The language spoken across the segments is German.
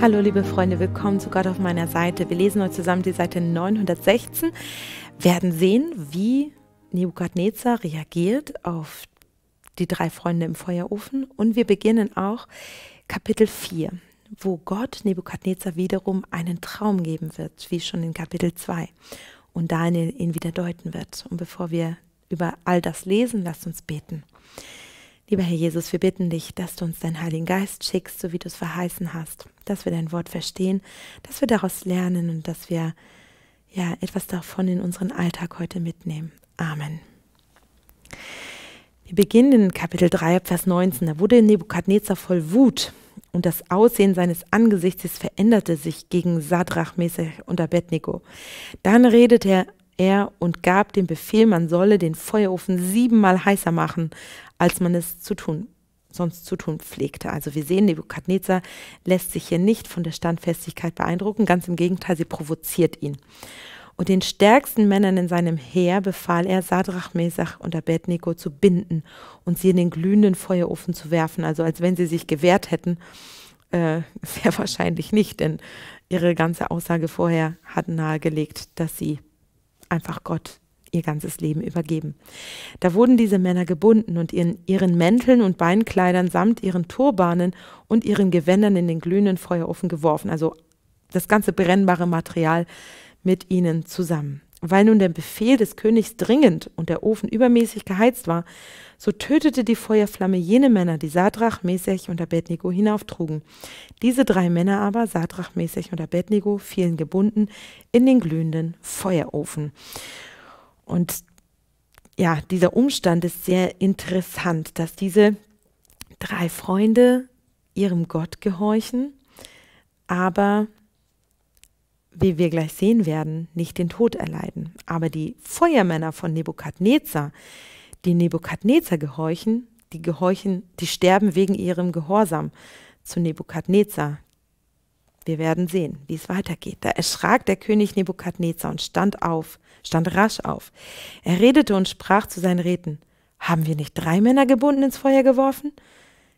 Hallo liebe Freunde, willkommen zu Gott auf meiner Seite. Wir lesen heute zusammen die Seite 916, werden sehen, wie Nebukadnezar reagiert auf die drei Freunde im Feuerofen und wir beginnen auch Kapitel 4, wo Gott Nebukadnezar wiederum einen Traum geben wird, wie schon in Kapitel 2 und da ihn wieder deuten wird. Und bevor wir über all das lesen, lasst uns beten. Lieber Herr Jesus, wir bitten dich, dass du uns deinen Heiligen Geist schickst, so wie du es verheißen hast, dass wir dein Wort verstehen, dass wir daraus lernen und dass wir ja etwas davon in unseren Alltag heute mitnehmen. Amen. Wir beginnen in Kapitel 3, Vers 19. Da wurde Nebukadnezar voll Wut und das Aussehen seines Angesichts veränderte sich gegen Sadrach, Mesach und Abednego. Dann redete er er und gab den Befehl, man solle den Feuerofen siebenmal heißer machen, als man es zu tun sonst zu tun pflegte. Also wir sehen, Nebukadnezar lässt sich hier nicht von der Standfestigkeit beeindrucken, ganz im Gegenteil, sie provoziert ihn. Und den stärksten Männern in seinem Heer befahl er, Sadrach, Mesach und Abednego zu binden und sie in den glühenden Feuerofen zu werfen, also als wenn sie sich gewehrt hätten. Äh, sehr wahrscheinlich nicht, denn ihre ganze Aussage vorher hat nahegelegt, dass sie einfach Gott ihr ganzes Leben übergeben. Da wurden diese Männer gebunden und in ihren Mänteln und Beinkleidern samt ihren Turbanen und ihren Gewändern in den glühenden Feuerofen geworfen, also das ganze brennbare Material mit ihnen zusammen. Weil nun der Befehl des Königs dringend und der Ofen übermäßig geheizt war, so tötete die Feuerflamme jene Männer, die Sadrach, Mesech und Abednego hinauftrugen. Diese drei Männer aber, Sadrach, Mesech und Abednego, fielen gebunden in den glühenden Feuerofen. Und ja, dieser Umstand ist sehr interessant, dass diese drei Freunde ihrem Gott gehorchen, aber wie wir gleich sehen werden, nicht den Tod erleiden. Aber die Feuermänner von Nebukadnezar, die Nebukadnezar gehorchen, die gehorchen, die sterben wegen ihrem Gehorsam zu Nebukadnezar. Wir werden sehen, wie es weitergeht. Da erschrak der König Nebukadnezar und stand auf, stand rasch auf. Er redete und sprach zu seinen Räten: Haben wir nicht drei Männer gebunden ins Feuer geworfen?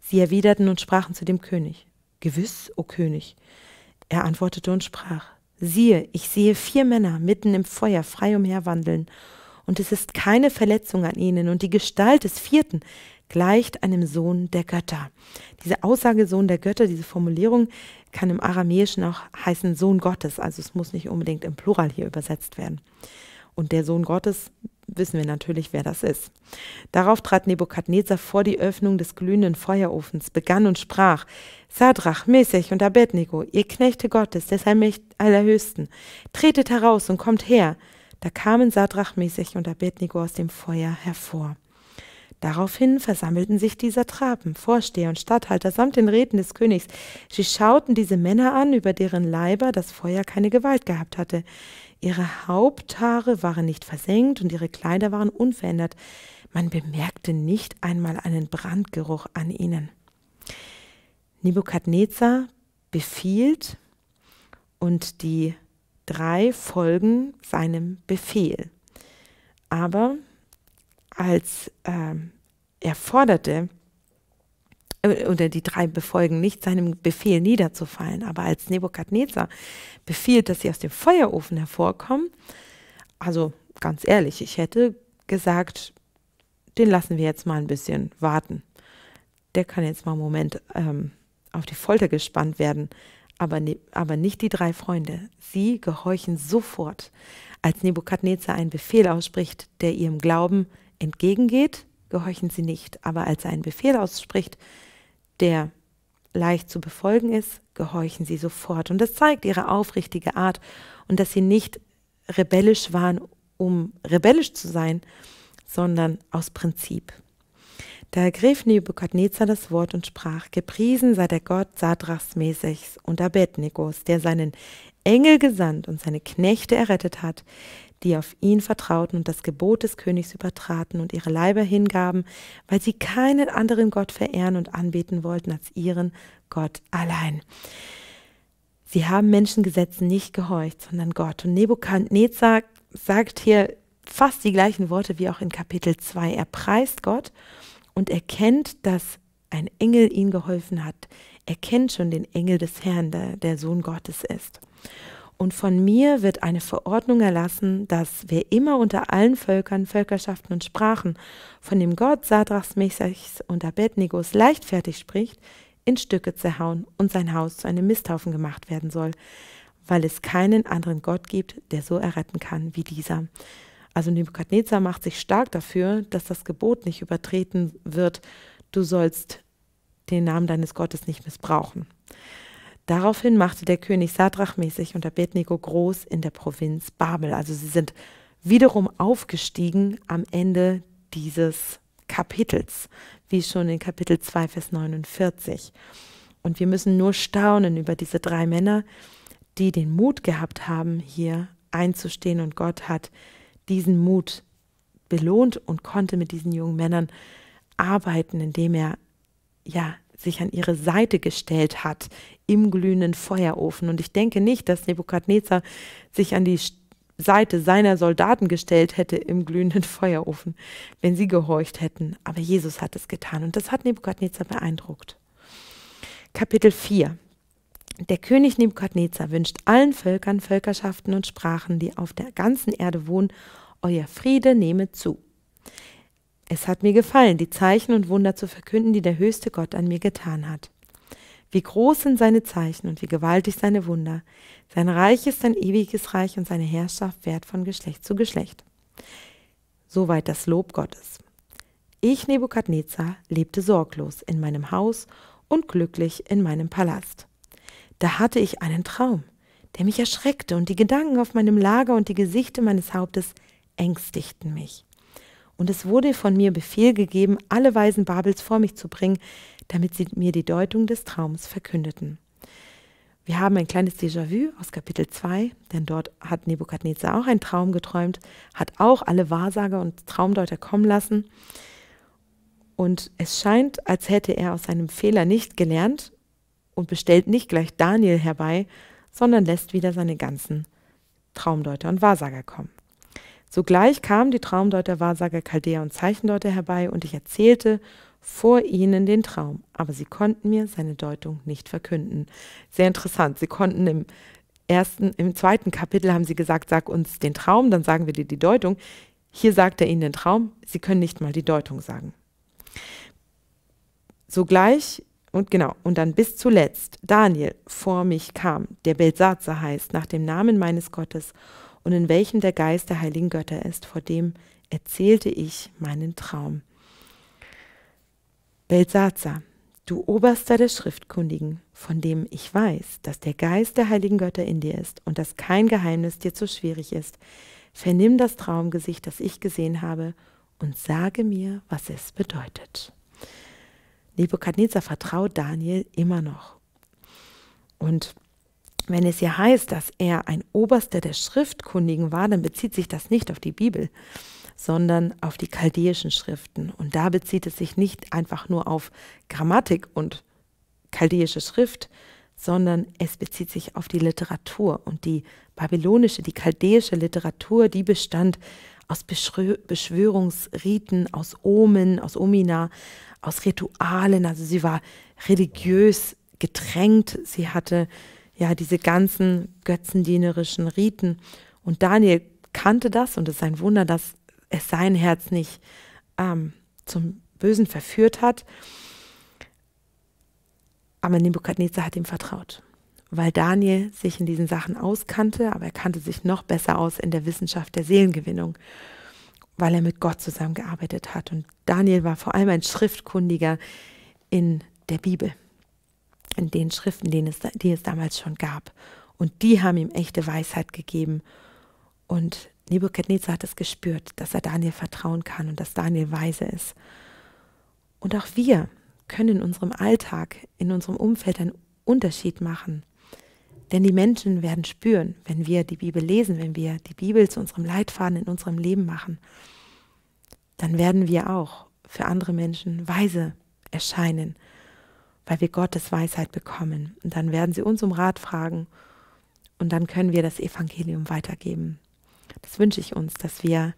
Sie erwiderten und sprachen zu dem König: Gewiss, o König. Er antwortete und sprach: Siehe, ich sehe vier Männer mitten im Feuer frei umherwandeln, und es ist keine Verletzung an ihnen, und die Gestalt des vierten gleicht einem Sohn der Götter. Diese Aussage Sohn der Götter, diese Formulierung kann im Aramäischen auch heißen Sohn Gottes, also es muss nicht unbedingt im Plural hier übersetzt werden. Und der Sohn Gottes, wissen wir natürlich, wer das ist. Darauf trat Nebukadnezar vor die Öffnung des glühenden Feuerofens, begann und sprach: Sadrach, Mesech und Abednego, ihr Knechte Gottes, des Allerhöchsten, tretet heraus und kommt her. Da kamen Sadrach, Mesech und Abednego aus dem Feuer hervor. Daraufhin versammelten sich die Satrapen, Vorsteher und Statthalter samt den Räten des Königs. Sie schauten diese Männer an, über deren Leiber das Feuer keine Gewalt gehabt hatte. Ihre Haupthaare waren nicht versenkt und ihre Kleider waren unverändert. Man bemerkte nicht einmal einen Brandgeruch an ihnen. Nebukadnezar befiehlt und die drei folgen seinem Befehl. Aber als äh, er forderte, äh, oder die drei befolgen nicht seinem Befehl niederzufallen, aber als Nebukadnezar befiehlt, dass sie aus dem Feuerofen hervorkommen, also ganz ehrlich, ich hätte gesagt, den lassen wir jetzt mal ein bisschen warten. Der kann jetzt mal einen Moment ähm, auf die Folter gespannt werden, aber, ne, aber nicht die drei Freunde. Sie gehorchen sofort, als Nebukadnezar einen Befehl ausspricht, der ihrem Glauben entgegengeht, gehorchen sie nicht, aber als er einen Befehl ausspricht, der leicht zu befolgen ist, gehorchen sie sofort. Und das zeigt ihre aufrichtige Art und dass sie nicht rebellisch waren, um rebellisch zu sein, sondern aus Prinzip. Da ergriff Nebukadnezar das Wort und sprach, gepriesen sei der Gott Sadrachs, Mesechs und Abednego, der seinen Engel gesandt und seine Knechte errettet hat, die auf ihn vertrauten und das Gebot des Königs übertraten und ihre Leiber hingaben, weil sie keinen anderen Gott verehren und anbeten wollten als ihren Gott allein. Sie haben Menschengesetzen nicht gehorcht, sondern Gott. Und Nebukadnezar sagt hier fast die gleichen Worte wie auch in Kapitel 2. Er preist Gott und erkennt, dass ein Engel ihm geholfen hat. Er kennt schon den Engel des Herrn, der der Sohn Gottes ist. Und von mir wird eine Verordnung erlassen, dass wer immer unter allen Völkern, Völkerschaften und Sprachen von dem Gott Sadrachs, Mesachs und Abednegos leichtfertig spricht, in Stücke zerhauen und sein Haus zu einem Misthaufen gemacht werden soll, weil es keinen anderen Gott gibt, der so erretten kann wie dieser. Also Nebukadnezar macht sich stark dafür, dass das Gebot nicht übertreten wird, du sollst den Namen deines Gottes nicht missbrauchen. Daraufhin machte der König mäßig und Abednego groß in der Provinz Babel. Also sie sind wiederum aufgestiegen am Ende dieses Kapitels, wie schon in Kapitel 2, Vers 49. Und wir müssen nur staunen über diese drei Männer, die den Mut gehabt haben, hier einzustehen. Und Gott hat diesen Mut belohnt und konnte mit diesen jungen Männern arbeiten, indem er ja sich an ihre Seite gestellt hat im glühenden Feuerofen. Und ich denke nicht, dass Nebukadnezar sich an die Seite seiner Soldaten gestellt hätte im glühenden Feuerofen, wenn sie gehorcht hätten. Aber Jesus hat es getan und das hat Nebukadnezar beeindruckt. Kapitel 4 der König Nebukadnezar wünscht allen Völkern, Völkerschaften und Sprachen, die auf der ganzen Erde wohnen, euer Friede nehme zu. Es hat mir gefallen, die Zeichen und Wunder zu verkünden, die der höchste Gott an mir getan hat. Wie groß sind seine Zeichen und wie gewaltig seine Wunder. Sein Reich ist ein ewiges Reich und seine Herrschaft wert von Geschlecht zu Geschlecht. Soweit das Lob Gottes. Ich, Nebukadnezar, lebte sorglos in meinem Haus und glücklich in meinem Palast. Da hatte ich einen Traum, der mich erschreckte, und die Gedanken auf meinem Lager und die Gesichte meines Hauptes ängstigten mich und es wurde von mir Befehl gegeben, alle Weisen Babels vor mich zu bringen, damit sie mir die Deutung des Traums verkündeten. Wir haben ein kleines Déjà-vu aus Kapitel 2, denn dort hat Nebukadnezar auch einen Traum geträumt, hat auch alle Wahrsager und Traumdeuter kommen lassen. Und es scheint, als hätte er aus seinem Fehler nicht gelernt und bestellt nicht gleich Daniel herbei, sondern lässt wieder seine ganzen Traumdeuter und Wahrsager kommen. Sogleich kamen die Traumdeuter, Wahrsager, Chaldea und Zeichendeuter herbei, und ich erzählte vor ihnen den Traum, aber sie konnten mir seine Deutung nicht verkünden. Sehr interessant, sie konnten im ersten, im zweiten Kapitel haben sie gesagt, sag uns den Traum, dann sagen wir dir die Deutung. Hier sagt er ihnen den Traum, sie können nicht mal die Deutung sagen. Sogleich und genau, und dann bis zuletzt Daniel vor mich kam, der Belsatzer heißt, nach dem Namen meines Gottes, und in welchem der Geist der heiligen Götter ist, vor dem erzählte ich meinen Traum. Belsazar, du Oberster der Schriftkundigen, von dem ich weiß, dass der Geist der heiligen Götter in dir ist und dass kein Geheimnis dir zu schwierig ist, vernimm das Traumgesicht, das ich gesehen habe, und sage mir, was es bedeutet. Nebukadnezar vertraut Daniel immer noch. Und wenn es hier heißt, dass er ein Oberster der Schriftkundigen war, dann bezieht sich das nicht auf die Bibel, sondern auf die chaldäischen Schriften. Und da bezieht es sich nicht einfach nur auf Grammatik und chaldäische Schrift, sondern es bezieht sich auf die Literatur. Und die babylonische, die chaldäische Literatur, die bestand aus Beschwörungsriten, aus Omen, aus Omina, aus Ritualen. Also sie war religiös getränkt, sie hatte ja, diese ganzen götzendienerischen Riten. Und Daniel kannte das und es ist ein Wunder, dass es sein Herz nicht ähm, zum Bösen verführt hat. Aber Nebukadnezar hat ihm vertraut, weil Daniel sich in diesen Sachen auskannte, aber er kannte sich noch besser aus in der Wissenschaft der Seelengewinnung, weil er mit Gott zusammengearbeitet hat. Und Daniel war vor allem ein Schriftkundiger in der Bibel in den Schriften, denen es, die es damals schon gab. Und die haben ihm echte Weisheit gegeben. Und Nebuchadnezzar hat es gespürt, dass er Daniel vertrauen kann und dass Daniel weise ist. Und auch wir können in unserem Alltag, in unserem Umfeld einen Unterschied machen. Denn die Menschen werden spüren, wenn wir die Bibel lesen, wenn wir die Bibel zu unserem Leitfaden in unserem Leben machen, dann werden wir auch für andere Menschen weise erscheinen weil wir Gottes Weisheit bekommen. Und dann werden sie uns um Rat fragen und dann können wir das Evangelium weitergeben. Das wünsche ich uns, dass wir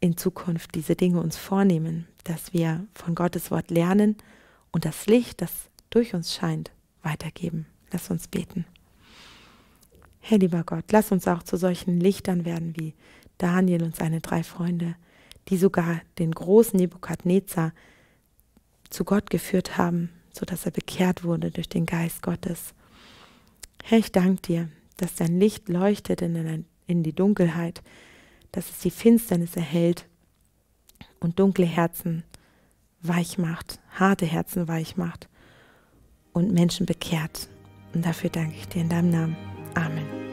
in Zukunft diese Dinge uns vornehmen, dass wir von Gottes Wort lernen und das Licht, das durch uns scheint, weitergeben. Lass uns beten. Herr lieber Gott, lass uns auch zu solchen Lichtern werden wie Daniel und seine drei Freunde, die sogar den großen Nebukadnezar zu Gott geführt haben, sodass er bekehrt wurde durch den Geist Gottes. Herr, ich danke dir, dass dein Licht leuchtet in, in die Dunkelheit, dass es die Finsternis erhält und dunkle Herzen weich macht, harte Herzen weich macht und Menschen bekehrt. Und dafür danke ich dir in deinem Namen. Amen.